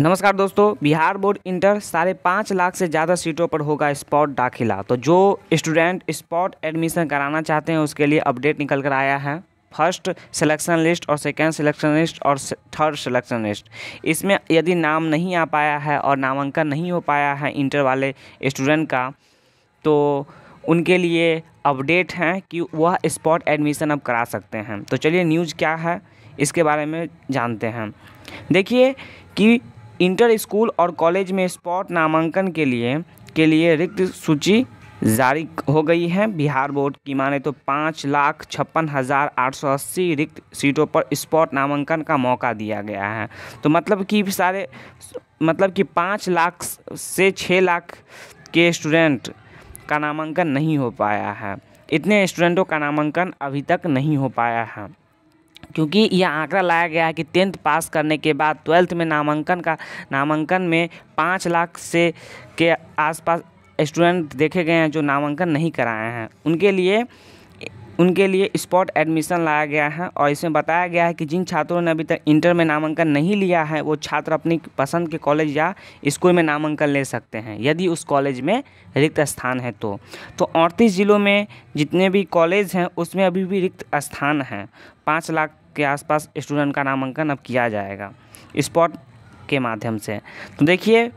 नमस्कार दोस्तों Bihar board inter साढ़े पाँच लाख से ज़्यादा सीटों पर होगा स्पॉट दाखिला तो जो स्टूडेंट स्पॉट एडमिशन कराना चाहते हैं उसके लिए अपडेट निकल कर आया है फर्स्ट सिलेक्शन लिस्ट और सेकेंड सिलेक्शन लिस्ट और थर्ड सिलेक्शन लिस्ट इसमें यदि नाम नहीं आ पाया है और नामांकन नहीं हो पाया है इंटर वाले स्टूडेंट का तो उनके लिए अपडेट हैं कि वह स्पॉट एडमिशन अब करा सकते हैं तो चलिए न्यूज़ क्या है इसके बारे में जानते हैं देखिए कि इंटर स्कूल और कॉलेज में स्पॉट नामांकन के लिए के लिए रिक्त सूची जारी हो गई है बिहार बोर्ड की माने तो पाँच लाख छप्पन हज़ार आठ सौ अस्सी रिक्त सीटों पर स्पॉट नामांकन का मौका दिया गया है तो मतलब कि सारे मतलब कि पाँच लाख से छः लाख के स्टूडेंट का नामांकन नहीं हो पाया है इतने स्टूडेंटों का नामांकन अभी तक नहीं हो पाया है क्योंकि यह आंकड़ा लाया गया है कि टेंथ पास करने के बाद ट्वेल्थ में नामांकन का नामांकन में पाँच लाख से के आसपास स्टूडेंट देखे गए हैं जो नामांकन नहीं कराए हैं उनके लिए उनके लिए स्पॉट एडमिशन लाया गया है और इसमें बताया गया है कि जिन छात्रों ने अभी तक इंटर में नामांकन नहीं लिया है वो छात्र अपनी पसंद के कॉलेज या स्कूल में नामांकन ले सकते हैं यदि उस कॉलेज में रिक्त स्थान है तो तो अड़तीस ज़िलों में जितने भी कॉलेज हैं उसमें अभी भी रिक्त स्थान हैं पाँच लाख के आसपास स्टूडेंट का नामांकन अब किया जाएगा स्पॉट के माध्यम से तो देखिए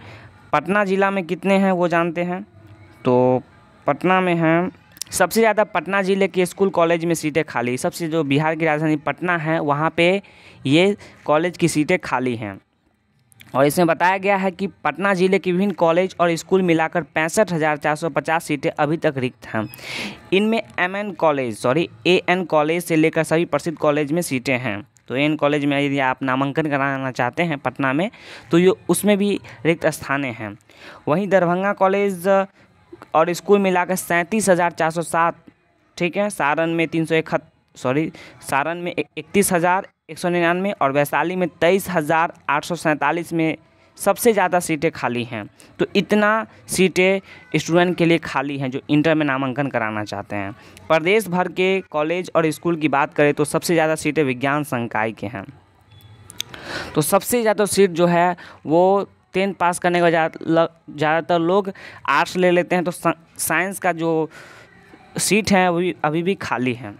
पटना ज़िला में कितने हैं वो जानते हैं तो पटना में हैं सबसे ज़्यादा पटना ज़िले के स्कूल कॉलेज में सीटें खाली सबसे जो बिहार की राजधानी पटना है वहाँ पे ये कॉलेज की सीटें खाली हैं और इसमें बताया गया है कि पटना ज़िले के विभिन्न कॉलेज और स्कूल मिलाकर पैंसठ हज़ार चार सौ पचास सीटें अभी तक रिक्त हैं इनमें M N college sorry A N college से लेकर सभी प्रसिद्ध कॉलेज में सीटें हैं तो एन कॉलेज में यदि आप नामांकन कराना चाहते हैं पटना में तो ये उसमें भी रिक्त स्थानें हैं वहीं दरभंगा कॉलेज और स्कूल मिलाकर सैंतीस हज़ार चार सौ सात ठीक है सारण में तीन सौ इकहत्तर सॉरी सारण में इकतीस हज़ार एक सौ निन्यानवे और वैशाली में तेईस हज़ार आठ सौ सैंतालीस में सबसे ज़्यादा सीटें खाली हैं तो इतना सीटें स्टूडेंट के लिए खाली हैं जो इंटर में नामांकन कराना चाहते हैं प्रदेश भर के कॉलेज और स्कूल की बात करें तो सबसे ज़्यादा सीटें विज्ञान संकाय के हैं तो सबसे ज़्यादा सीट जो है वो टेंथ पास करने के बाद ज़्यादातर लोग आर्ट्स ले लेते हैं तो साइंस का जो सीट है वो अभी भी खाली है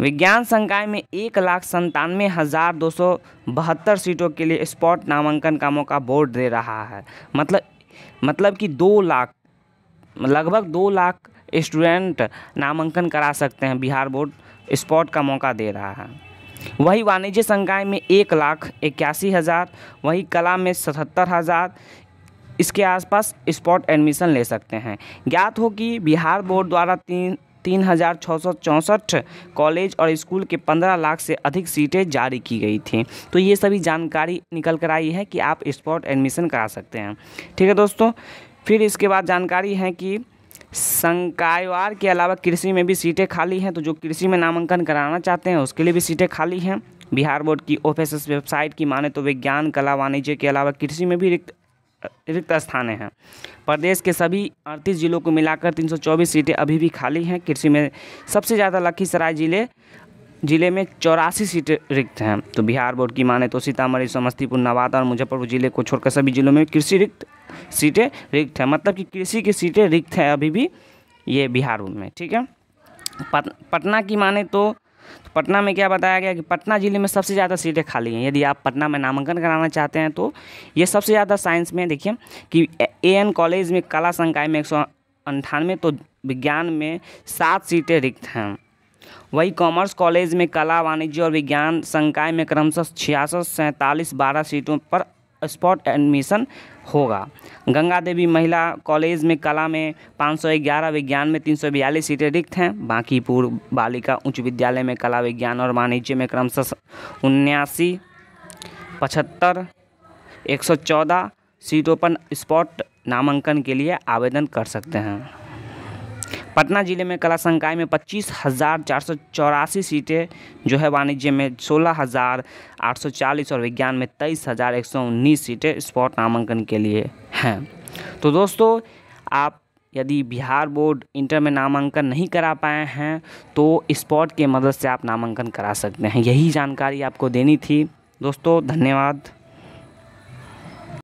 विज्ञान संकाय में एक लाख संतानवे हज़ार दो सौ बहत्तर सीटों के लिए स्पॉट नामांकन का मौका बोर्ड दे रहा है मतलब मतलब कि दो लाख लगभग दो लाख स्टूडेंट नामांकन करा सकते हैं बिहार बोर्ड स्पॉट का मौका दे रहा है वही वाणिज्य संकाय में एक लाख इक्यासी हज़ार वही कला में सतहत्तर हज़ार इसके आसपास स्पॉट एडमिशन ले सकते हैं ज्ञात हो कि बिहार बोर्ड द्वारा तीन तीन हज़ार छः सौ चौंसठ कॉलेज और स्कूल के पंद्रह लाख से अधिक सीटें जारी की गई थी तो ये सभी जानकारी निकल कर आई है कि आप स्पॉट एडमिशन करा सकते हैं ठीक है दोस्तों फिर इसके बाद जानकारी है कि संकायवार के अलावा कृषि में भी सीटें खाली हैं तो जो कृषि में नामांकन कराना चाहते हैं उसके लिए भी सीटें खाली हैं बिहार बोर्ड की ऑफिस वेबसाइट की माने तो विज्ञान कला वाणिज्य के अलावा कृषि में भी रिक्त रिक्त स्थान हैं प्रदेश के सभी अड़तीस जिलों को मिलाकर 324 सीटें अभी भी खाली हैं कृषि में सबसे ज़्यादा लखीसराय जिले जिले में चौरासी सीटें रिक्त हैं तो बिहार बोर्ड की माने तो सीतामढ़ी समस्तीपुर नवादा और मुजफ्फरपुर जिले को छोड़कर सभी जिलों में कृषि रिक्त सीटें रिक्त हैं मतलब कि कृषि की सीटें रिक्त हैं अभी भी ये बिहार में ठीक है पटना की माने तो तो पटना में क्या बताया गया कि पटना ज़िले में सबसे ज़्यादा सीटें खाली हैं यदि आप पटना में नामांकन कराना चाहते हैं तो ये सबसे ज़्यादा साइंस में देखिए कि ए एन कॉलेज में कला संकाय में एक सौ अंठानवे तो विज्ञान में सात सीटें रिक्त हैं वही कॉमर्स कॉलेज में कला वाणिज्य और विज्ञान संकाय में क्रमशः छियासठ सैंतालीस बारह सीटों पर स्पॉट एडमिशन होगा गंगा देवी महिला कॉलेज में कला में 511 विज्ञान में 342 सीटें रिक्त हैं बांकीपुर बालिका उच्च विद्यालय में कला विज्ञान और वाणिज्य में क्रमशः उन्यासी पचहत्तर एक सीटों पर स्पॉट नामांकन के लिए आवेदन कर सकते हैं पटना ज़िले में कला संकाय में पच्चीस हज़ार चार सौ चौरासी सीटें जो है वाणिज्य में सोलह हज़ार आठ सौ चालीस और विज्ञान में तेईस हज़ार एक सौ उन्नीस सीटें स्पॉट नामांकन के लिए हैं तो दोस्तों आप यदि बिहार बोर्ड इंटर में नामांकन नहीं करा पाए हैं तो स्पॉट के मदद से आप नामांकन करा सकते हैं यही जानकारी आपको देनी थी दोस्तों धन्यवाद